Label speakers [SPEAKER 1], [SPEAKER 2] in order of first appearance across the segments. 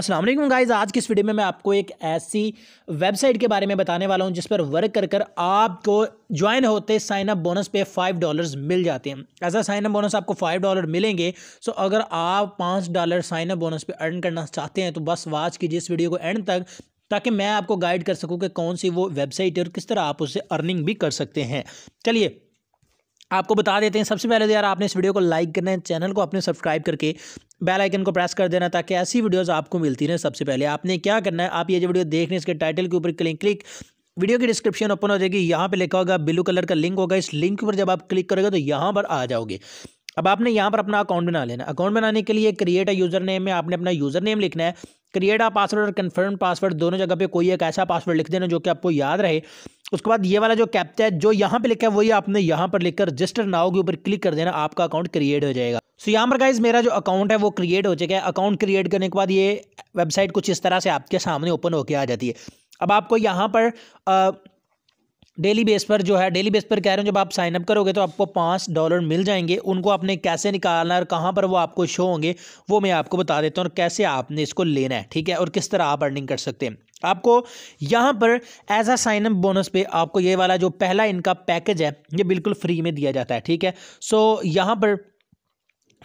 [SPEAKER 1] वालेकुम गाइज आज की इस वीडियो में मैं आपको एक ऐसी वेबसाइट के बारे में बताने वाला हूं जिस पर वर्क कर कर आपको ज्वाइन होते साइन अप बोनस पे फाइव डॉलर्स मिल जाते हैं ऐसा साइन अप बोनस आपको फाइव डॉलर मिलेंगे सो अगर आप पाँच डॉलर साइन अप बोनस पे अर्न करना चाहते हैं तो बस वाच कीजिए इस वीडियो को एंड तक ताकि मैं आपको गाइड कर सकूँ कि कौन सी वो वेबसाइट है और किस तरह आप उससे अर्निंग भी कर सकते हैं चलिए आपको बता देते हैं सबसे पहले तो यार आपने इस वीडियो को लाइक करना है चैनल को अपने सब्सक्राइब करके बेल आइकन को प्रेस कर देना ताकि ऐसी वीडियोस आपको मिलती रहे सबसे पहले आपने क्या करना है आप ये जो वीडियो देख रहे हैं इसके टाइटल के ऊपर क्लिक क्लिक वीडियो की डिस्क्रिप्शन ओपन हो जाएगी यहाँ पे लिखा होगा ब्लू कलर का लिंक होगा इस लिंक पर जब आप क्लिक करोगे तो यहाँ पर आ जाओगे अब आपने यहाँ पर अपना अकाउंट बना लेना अकाउंट बनाने के लिए क्रिएट अ यूज़र नेम में आपने अपना यूज़र नेम लिखना है क्रिएट आ पासवर्ड और कन्फर्म पासवर्ड दोनों जगह पे कोई एक ऐसा पासवर्ड लिख देना जो कि आपको याद रहे उसके बाद ये वाला जो कैप्चा है जो यहाँ पे लिखा है वही आपने यहाँ पर लिखकर रजिस्टर नाव के ऊपर क्लिक कर देना आपका अकाउंट क्रिएट हो जाएगा सो यहाँ पर गाइज मेरा जो अकाउंट है वो क्रिएट हो चुका है अकाउंट क्रिएट करने के बाद ये वेबसाइट कुछ इस तरह से आपके सामने ओपन होकर आ जाती है अब आपको यहाँ पर डेली बेस पर जो है डेली बेस पर कह रहे हो जब आप साइनअप करोगे तो आपको पाँच डॉलर मिल जाएंगे उनको आपने कैसे निकालना है और कहाँ पर वो आपको शो होंगे वो मैं आपको बता देता हूँ और कैसे आपने इसको लेना है ठीक है और किस तरह आप अर्निंग कर सकते हैं आपको यहाँ पर एज आ साइनअप बोनस पे आपको ये वाला जो पहला इनका पैकेज है ये बिल्कुल फ्री में दिया जाता है ठीक है सो यहाँ पर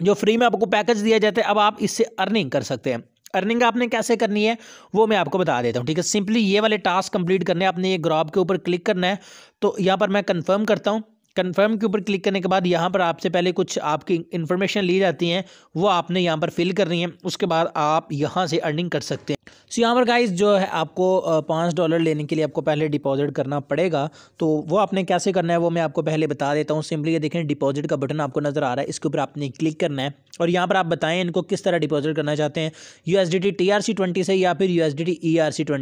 [SPEAKER 1] जो फ्री में आपको पैकेज दिया जाता है अब आप इससे अर्निंग कर सकते हैं अर्निंग आपने कैसे करनी है वो मैं आपको बता देता हूँ ठीक है सिंपली ये वाले टास्क कंप्लीट करने आपने ये ग्रॉप के ऊपर क्लिक करना है तो यहाँ पर मैं कन्फर्म करता हूँ कन्फर्म के ऊपर क्लिक करने के बाद यहाँ पर आपसे पहले कुछ आपकी इन्फॉर्मेशन ली जाती हैं वो आपने यहाँ पर फिल करनी है उसके बाद आप यहाँ से अर्निंग कर सकते हैं सो यहाँ पर गाइस जो है आपको पाँच डॉलर लेने के लिए आपको पहले डिपॉजिट करना पड़ेगा तो वो आपने कैसे करना है वो मैं आपको पहले बता देता हूँ सिंपली ये देखें डिपॉजिट का बटन आपको नज़र आ रहा है इसके ऊपर आपने क्लिक करना है और यहाँ पर आप बताएं इनको किस तरह डिपॉजिट करना चाहते हैं यू एस टी से या फिर यू एस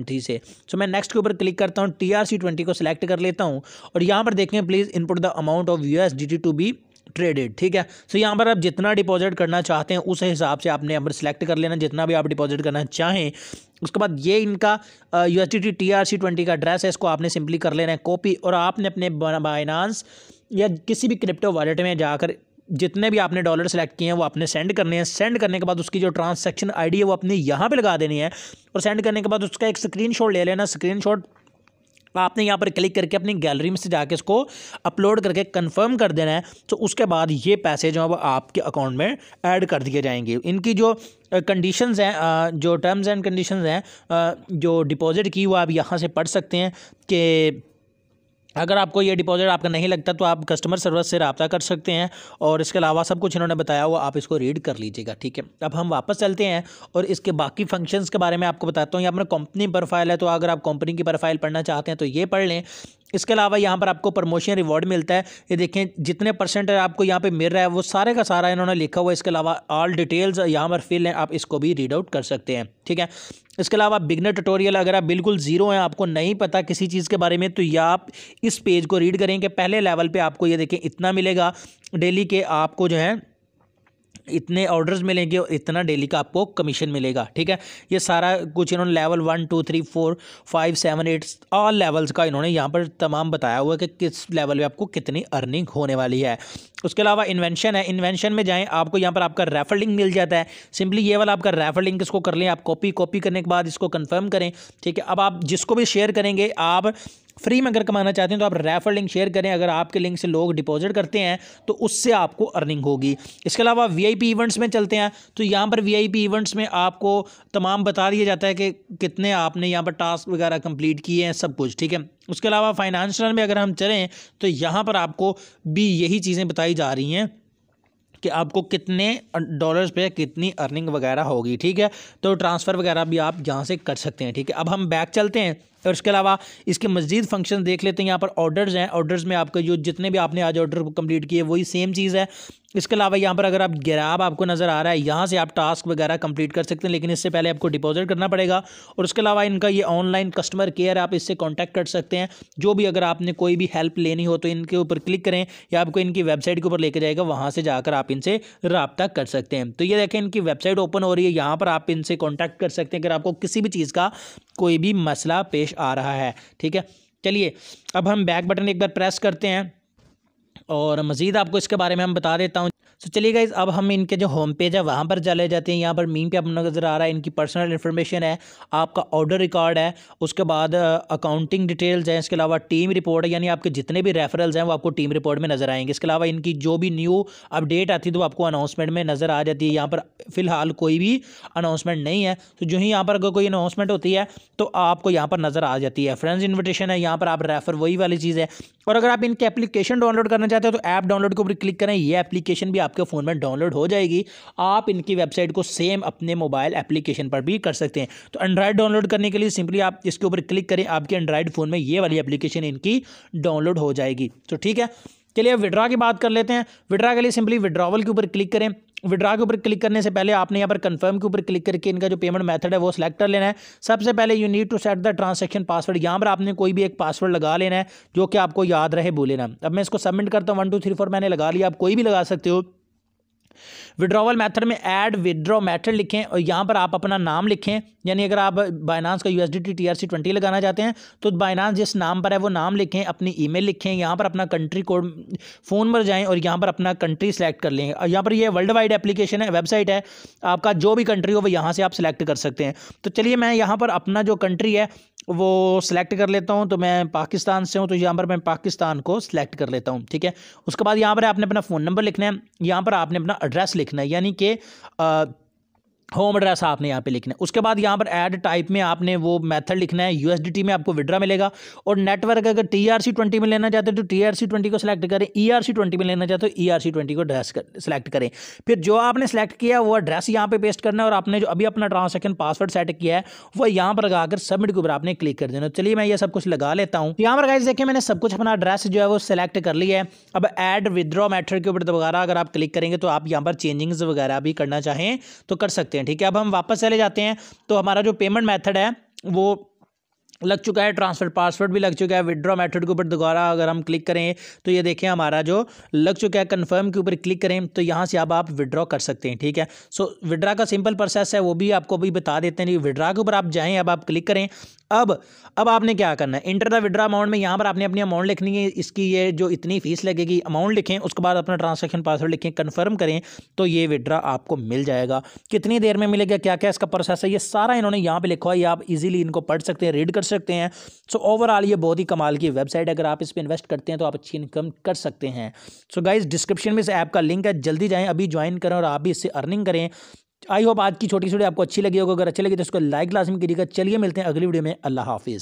[SPEAKER 1] टी से सो मैं नेक्स्ट के ऊपर क्लिक करता हूँ टी को सिलेक्ट कर लेता हूँ और यहाँ पर देखें please input the amount of U S D T to be traded ठीक है सो so, यहाँ पर आप जितना डिपॉजिट करना चाहते हैं उस हिसाब से आपने यहाँ पर सिलेक्ट कर लेना जितना भी आप डिपॉजिट करना चाहें उसके बाद ये इनका U S T T R C twenty का एड्रेस है इसको आपने सिंपली कर लेना है कॉपी और आपने अपने बाइनांस या किसी भी क्रिप्टो वॉलेट में जाकर जितने भी आपने डॉलर सेलेक्ट किए हैं वो आपने सेंड करने हैं सेंड करने के बाद उसकी जो ट्रांसैक्शन आईडी है वो अपने यहाँ पे लगा देनी है और सेंड करने के बाद उसका एक स्क्रीनशॉट ले लेना स्क्रीनशॉट तो आपने यहाँ पर क्लिक करके अपनी गैलरी में से जाके इसको अपलोड करके कंफर्म कर देना है तो उसके बाद ये पैसे जो है वो आपके अकाउंट में ऐड कर दिए जाएंगे इनकी जो कंडीशंस हैं जो टर्म्स एंड कंडीशंस हैं जो डिपॉज़िट की वो आप यहाँ से पढ़ सकते हैं कि अगर आपको ये डिपॉजिट आपका नहीं लगता तो आप कस्टमर सर्विस से रबता कर सकते हैं और इसके अलावा सब कुछ इन्होंने बताया हुआ आप इसको रीड कर लीजिएगा ठीक है अब हम वापस चलते हैं और इसके बाकी फंक्शंस के बारे में आपको बताता हूँ ये अपना कंपनी प्रोफाइल है तो अगर आप कंपनी की प्रोफाइल पढ़ना चाहते हैं तो ये पढ़ लें इसके अलावा यहाँ पर आपको प्रमोशन रिवॉर्ड मिलता है ये देखें जितने परसेंट आपको यहाँ पे मिल रहा है वो सारे का सारा इन्होंने लिखा हुआ है इसके अलावा ऑल डिटेल्स यहाँ पर फिल हैं आप इसको भी रीड आउट कर सकते हैं ठीक है इसके अलावा बिगनर ट्यूटोरियल अगर आप बिल्कुल ज़ीरो हैं आपको नहीं पता किसी चीज़ के बारे में तो या आप इस पेज को रीड करें कि पहले लेवल पर आपको ये देखें इतना मिलेगा डेली के आपको जो है इतने ऑर्डर्स मिलेंगे और इतना डेली का आपको कमीशन मिलेगा ठीक है ये सारा कुछ इन्होंने level one two three four five seven eight all levels का इन्होंने यहाँ पर तमाम बताया हुआ कि किस लेवल पे आपको कितनी अर्निंग होने वाली है उसके अलावा इन्वेंशन है इन्वेंशन में जाएँ आपको यहाँ पर आपका रेफर लिंक मिल जाता है सिंपली ये वाला आपका रेफर लिंक इसको कर लें आप कॉपी कॉपी करने के बाद इसको कन्फर्म करें ठीक है अब आप जिसको भी शेयर करेंगे आप फ्री में अगर कमाना चाहते हैं तो आप रेफर लिंक शेयर करें अगर आपके लिंक से लोग डिपॉजिट करते हैं तो उससे आपको अर्निंग होगी इसके अलावा वीआईपी इवेंट्स में चलते हैं तो यहाँ पर वीआईपी इवेंट्स में आपको तमाम बता दिया जाता है कि कितने आपने यहाँ पर टास्क वगैरह कंप्लीट किए हैं सब कुछ ठीक है उसके अलावा फाइनेंशियल में अगर हम चलें तो यहाँ पर आपको भी यही चीज़ें बताई जा रही हैं कि आपको कितने डॉलर्स पे कितनी अर्निंग वगैरह होगी ठीक है तो ट्रांसफ़र वगैरह भी आप यहाँ से कर सकते हैं ठीक है अब हम बैक चलते हैं और इसके अलावा इसके मजीद फंक्शन देख लेते हैं यहाँ पर ऑर्डर्स हैं ऑर्डर्स में आपके जो जितने भी आपने आज ऑर्डर कंप्लीट किए वही सेम चीज़ है इसके अलावा यहाँ पर अगर आप गिराब आपको नज़र आ रहा है यहाँ से आप टास्क वगैरह कंप्लीट कर सकते हैं लेकिन इससे पहले आपको डिपॉजिट करना पड़ेगा और उसके अलावा इनका ये ऑनलाइन कस्टमर केयर आप इससे कॉन्टैक्ट कर सकते हैं जो भी अगर आपने कोई भी हेल्प लेनी हो तो इनके ऊपर क्लिक करें या आपको इनकी वेबसाइट के ऊपर लेकर जाएगा वहाँ से जाकर आप इनसे रबता कर सकते हैं तो ये देखें इनकी वेबसाइट ओपन हो रही है यहाँ पर आप इनसे कॉन्टैक्ट कर सकते हैं अगर आपको किसी भी चीज़ का कोई भी मसला पेश आ रहा है ठीक है चलिए अब हम बैक बटन एक बार प्रेस करते हैं और मज़ीद आपको इसके बारे में हम बता देता हूँ सो चलिए गाइज अब हम इनके जो होम पेज है वहाँ पर चले जाते हैं यहाँ पर मीम पे अपना नज़र आ रहा है इनकी पर्सनल इन्फॉर्मेशन है आपका ऑर्डर रिकॉर्ड है उसके बाद अकाउंटिंग डिटेल्स हैं इसके अलावा टीम रिपोर्ट है यानी आपके जितने भी रेफरल्स हैं वो आपको टीम रिपोर्ट में नज़र आएंगे इसके अलावा इनकी जो भी न्यू अपडेट आती है तो आपको अनाउंसमेंट में नज़र आ जाती है यहाँ पर फिलहाल कोई भी अनाउंसमेंट नहीं है तो जो ही यहाँ पर अगर कोई अनाउंसमेंट होती है तो आपको यहाँ पर नज़र आ जाती है फ्रेंड्स इन्विटेशन है यहाँ पर आप रेफर वही वाली चीज़ है और अगर आप इनकी एप्लीकेशन डाउनलोड करना चाहते हो तो ऐप डाउनलोड के ऊपर क्लिक करें ये एप्लीकेशन भी आप आपके फ़ोन में डाउनलोड हो जाएगी आप इनकी वेबसाइट को सेम अपने मोबाइल एप्लीकेशन पर भी कर सकते हैं तो एंड्रॉयड डाउनलोड करने के लिए सिंपली आप इसके ऊपर क्लिक करें आपके एंड्रॉयड फ़ोन में ये वाली एप्लीकेशन इनकी डाउनलोड हो जाएगी तो ठीक है चलिए विड्रा की बात कर लेते हैं विड्रा के लिए सिंपली विड्रावल के ऊपर क्लिक करें विड्रा के ऊपर क्लिक करने से पहले आपने यहाँ पर कंफर्म के ऊपर क्लिक करके इनका जो पेमेंट मेथड है वो सिलेक्ट कर लेना है सबसे पहले you need to set the transaction password यहाँ पर आपने कोई भी एक पासवर्ड लगा लेना है जो कि आपको याद रहे बोलेना अब मैं इसको सबमिट करता हूँ वन टू थ्री फोर मैंने लगा लिया आप कोई भी लगा सकते हो विड्रॉवल मेथड में ऐड विड्रॉ मेथड लिखें और यहाँ पर आप अपना नाम लिखें यानी अगर आप बाइनांस का U S D T twenty लगाना चाहते हैं तो बाइनांस जिस नाम पर है वो नाम लिखें अपनी ई मेल लिखें यहाँ पर अपना कंट्री कोड फ़ोन पर जाएँ और यहाँ पर अपना कंट्री सेलेक्ट कर लेंगे और यहाँ पर यह वर्ल्ड वाइड एप्लीकेशन है वेबसाइट है आपका जो भी कंट्री हो वो यहाँ से आप सेलेक्ट कर सकते हैं तो चलिए मैं यहाँ पर अपना जो कंट्री है वो सिलेक्ट कर लेता हूँ तो मैं पाकिस्तान से हूँ तो यहाँ पर मैं पाकिस्तान को सिलेक्ट कर लेता हूँ ठीक है उसके बाद यहाँ पर आपने अपना फ़ोन नंबर लिखना है यहाँ पर आपने अपना एड्रेस लिखना है यानी कि होम एड्रेस आपने यहाँ पे लिखना है उसके बाद यहाँ पर ऐड टाइप में आपने वो मेथड लिखना है यूएसडीटी में आपको विड्रा मिलेगा और नेटवर्क अगर टीआरसी ट्वेंटी में लेना चाहते हो तो टीआरसी ट्वेंटी को सिलेक्ट करें ईआरसी e ट्वेंटी में लेना चाहते हो ईआरसी ट्वेंटी को एड्रेस कर, सिलेक्ट करें फिर जो आपने सेलेक्ट किया वो एड्रेस यहाँ पर पे पेस्ट करना है और आपने जो अभी अपना ट्रांजेक्शन पासवर्ड सेट किया है वो यहाँ पर लगाकर सबमिट के ऊपर आपने क्लिक कर देना तो चलिए मैं ये सब कुछ लगा लेता हूँ यहाँ पर गाइज देखिए मैंने सब कुछ अपना एड्रेस जो है वो सिलेक्ट कर लिया है अब एड विद्रॉ मैथड के ऊपर दोबारा अगर आप क्लिक करेंगे तो आप यहाँ पर चेंजिंग्स वगैरह भी करना चाहें तो कर सकते हैं हैं ठीक है अब हम वापस चले जाते हैं तो हमारा जो पेमेंट मैथड है वो लग चुका है ट्रांसफर पासवर्ड भी लग चुका है विड्रॉ मेथड के ऊपर दोबारा अगर हम क्लिक करें तो ये देखें हमारा जो लग चुका है कंफर्म के ऊपर क्लिक करें तो यहाँ से अब आप विड्रॉ कर सकते हैं ठीक है सो विड्रा का सिंपल प्रोसेस है वो भी आपको अभी बता देते हैं विड्रा के ऊपर आप जाएँ अब आप क्लिक करें अब अब आपने क्या करना है इंटर द विड्रा अमाउंट में यहाँ पर आपने अपनी अमाउंट लिखनी है इसकी ये जो इतनी फीस लगेगी अमाउंट लिखें उसके बाद अपना ट्रांसैक्शन पासवर्ड लिखें कन्फर्म करें तो ये विड्रा आपको मिल जाएगा कितनी देर में मिलेगा क्या क्या इसका प्रोसेस है ये सारा इन्होंने यहाँ पर लिखा है ये आप इजीली इनको पढ़ सकते हैं रीड कर सकते हैं सो so, ओवरऑल ये बहुत ही कमाल की वेबसाइट अगर आप इस पर इन्वेस्ट करते हैं तो आप अच्छी इनकम कर सकते हैं सो गाइज डिस्क्रिप्शन में इस ऐप का लिंक है जल्दी जाएँ अभी ज्वाइन करें और आप भी इससे अर्निंग करें आई होप आज की छोटी छोटी आपको अच्छी लगी होगी अगर अच्छी लगी तो उसको लाइक लाजमी करिएगा चलिए मिलते हैं अगली वीडियो में अल्लाह हाफिज़